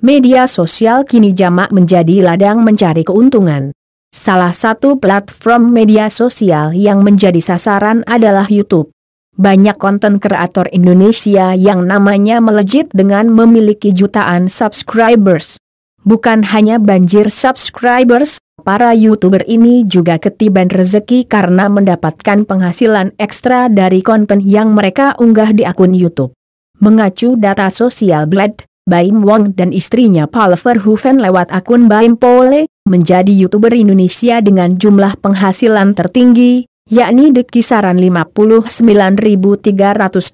media sosial kini jamak menjadi ladang mencari keuntungan. Salah satu platform media sosial yang menjadi sasaran adalah YouTube. Banyak konten kreator Indonesia yang namanya melejit dengan memiliki jutaan subscribers. Bukan hanya banjir subscribers, para YouTuber ini juga ketiban rezeki karena mendapatkan penghasilan ekstra dari konten yang mereka unggah di akun YouTube. Mengacu data sosial Blade, Baim Wong dan istrinya Paul Verhoeven lewat akun Baim Pole, menjadi YouTuber Indonesia dengan jumlah penghasilan tertinggi, yakni di kisaran 59.300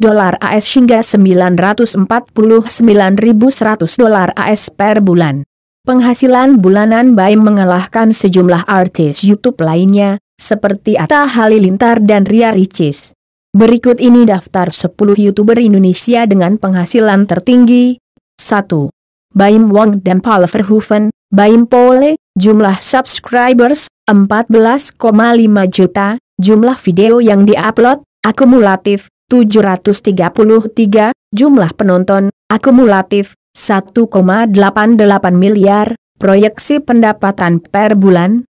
dolar AS hingga 949.100 dolar AS per bulan. Penghasilan bulanan Baim mengalahkan sejumlah artis YouTube lainnya, seperti Atta Halilintar dan Ria Ricis. Berikut ini daftar 10 YouTuber Indonesia dengan penghasilan tertinggi, 1. Baim Wong dan Paul Verhoeven, Baim Pole, jumlah subscribers, 14,5 juta, jumlah video yang diupload, akumulatif, 733, jumlah penonton, akumulatif, 1,88 miliar, proyeksi pendapatan per bulan,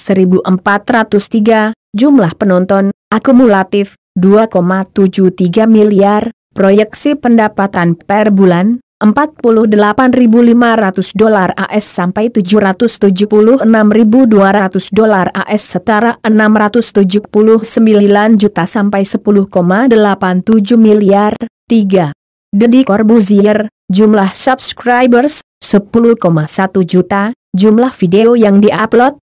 1403, jumlah penonton, akumulatif, 2,73 miliar, proyeksi pendapatan per bulan, 48.500 dolar AS sampai 776.200 dolar AS setara 679 juta sampai 10,87 miliar. 3. Dedi Corbuzier, jumlah subscribers, 10,1 juta, jumlah video yang diupload,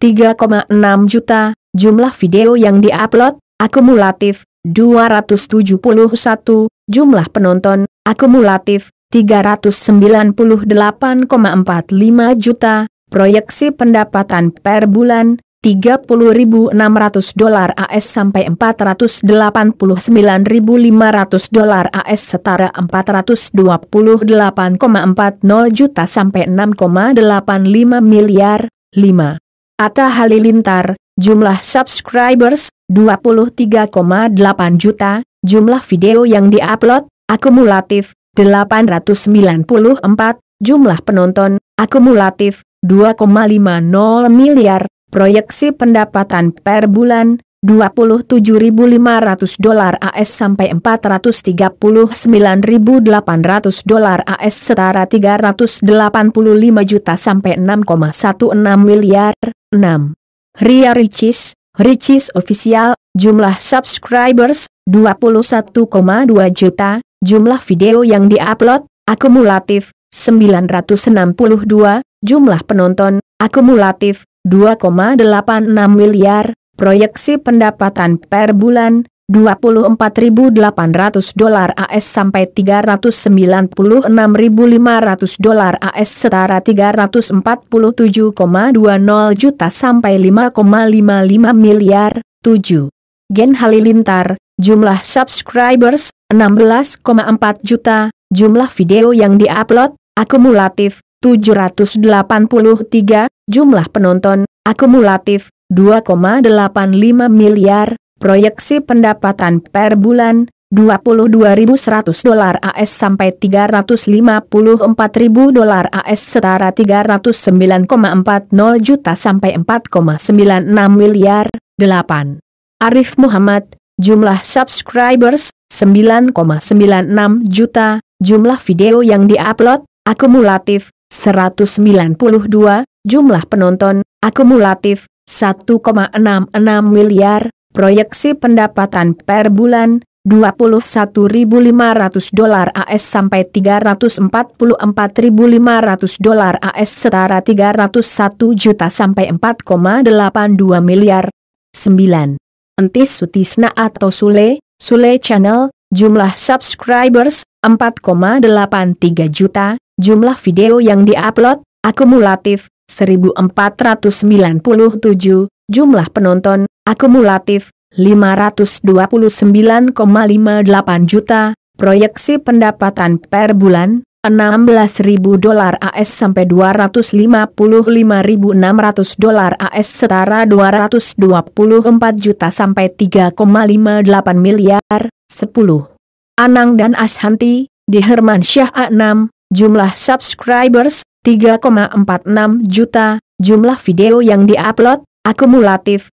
3,6 juta, jumlah video yang diupload, akumulatif, 271, jumlah penonton, akumulatif, 398,45 juta, proyeksi pendapatan per bulan, 30.600 dolar AS sampai 489.500 dolar AS setara 428,40 juta sampai 6,85 miliar, 5. Atta Halilintar, jumlah subscribers, 23,8 juta, jumlah video yang diupload, akumulatif, 894, jumlah penonton, akumulatif, 2,50 miliar, proyeksi pendapatan per bulan, 27.500 dolar AS sampai 439.800 dolar AS setara 385 juta sampai 6,16 miliar, 6. Ria Ricis, Ricis Official, jumlah subscribers, 21,2 juta, jumlah video yang diupload, akumulatif, 962, jumlah penonton, akumulatif, 2,86 miliar, proyeksi pendapatan per bulan, 24.800 dolar AS sampai 396.500 dolar AS setara 347,20 juta sampai 5,55 miliar, 7. Gen Halilintar, jumlah subscribers, 16,4 juta, jumlah video yang diupload, akumulatif, 783, jumlah penonton, akumulatif, 2,85 miliar, Proyeksi pendapatan per bulan, 22.100 dolar AS sampai 354.000 dolar AS setara 309,40 juta sampai 4,96 miliar, 8. Arif Muhammad, jumlah subscribers, 9,96 juta, jumlah video yang diupload, akumulatif, 192, jumlah penonton, akumulatif, 1,66 miliar, Proyeksi pendapatan per bulan, 21.500 dolar AS sampai 344.500 dolar AS setara 301 juta sampai 4,82 miliar. 9. Entis Sutisna atau Sule, Sule Channel, jumlah subscribers 4,83 juta, jumlah video yang diupload akumulatif 1497, jumlah penonton akumulatif 529,58 juta, proyeksi pendapatan per bulan 16.000 dolar AS sampai 255.600 dolar AS setara 224 juta sampai 3,58 miliar, 10. Anang dan Ashanti, di Herman Syah A6, jumlah subscribers, 3,46 juta, jumlah video yang diupload, akumulatif,